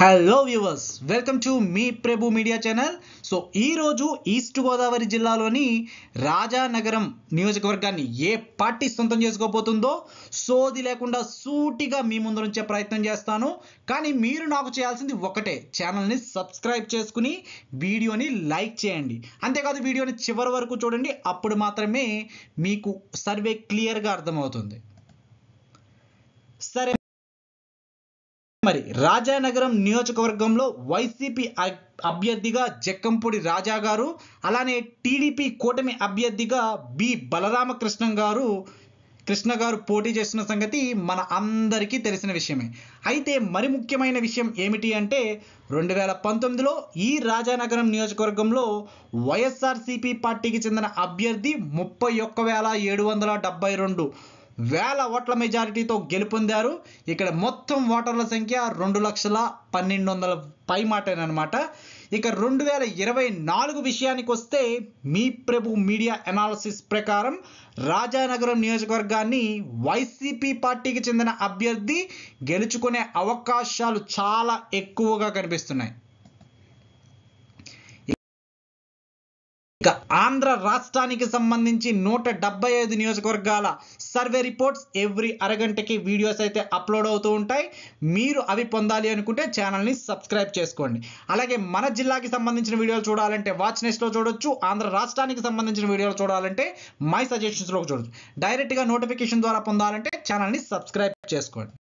hello viewers welcome to మీ Prabhu media channel so ఈరోజు east Godavari జిల్లాలోని రాజానగరం నియోజకవర్గాన్ని ఏ పార్టీ సొంతం చేసుకోబోతుందో సోది లేకుండా సూటిగా మీ ముందు నుంచే ప్రయత్నం చేస్తాను కానీ మీరు నాకు చేయాల్సింది ఒకటే ఛానల్ని సబ్స్క్రైబ్ చేసుకుని వీడియోని లైక్ చేయండి అంతేకాదు వీడియోని చివరి వరకు చూడండి అప్పుడు మాత్రమే మీకు సర్వే క్లియర్గా అర్థమవుతుంది సరే మరి రాజానగరం నియోజకవర్గంలో వైసీపీ అభ్యర్థిగా జక్కంపూడి రాజా గారు అలానే టీడీపీ కూటమి అభ్యర్థిగా బి బలరామకృష్ణం గారు కృష్ణ గారు పోటీ చేస్తున్న సంగతి మన అందరికీ తెలిసిన విషయమే అయితే మరి ముఖ్యమైన విషయం ఏమిటి అంటే రెండు వేల పంతొమ్మిదిలో ఈ రాజానగరం నియోజకవర్గంలో వైఎస్ఆర్సీపీ పార్టీకి చెందిన అభ్యర్థి ముప్పై ఒక్క వేల ఏడు వందల డెబ్బై రెండు వేల ఓట్ల మెజారిటీతో గెలుపొందారు ఇక్కడ మొత్తం ఓటర్ల సంఖ్య రెండు లక్షల పన్నెండు వందల పై మాటేనమాట ఇక రెండు వేల ఇరవై నాలుగు విషయానికి వస్తే మీ ప్రభు మీడియా అనాలసిస్ ప్రకారం రాజానగరం నియోజకవర్గాన్ని వైసీపీ పార్టీకి చెందిన అభ్యర్థి గెలుచుకునే అవకాశాలు చాలా ఎక్కువగా కనిపిస్తున్నాయి ఆంధ్ర రాష్ట్రానికి సంబంధించి నూట డెబ్బై ఐదు నియోజకవర్గాల సర్వే రిపోర్ట్స్ ఎవ్రీ అరగంటకి వీడియోస్ అయితే అప్లోడ్ అవుతూ ఉంటాయి మీరు అవి పొందాలి అనుకుంటే ఛానల్ని సబ్స్క్రైబ్ చేసుకోండి అలాగే మన జిల్లాకి సంబంధించిన వీడియోలు చూడాలంటే వాచ్ నెస్ట్లో చూడొచ్చు ఆంధ్ర రాష్ట్రానికి సంబంధించిన వీడియోలు చూడాలంటే మై సజెషన్స్లో చూడొచ్చు డైరెక్ట్గా నోటిఫికేషన్ ద్వారా పొందాలంటే ఛానల్ని సబ్స్క్రైబ్ చేసుకోండి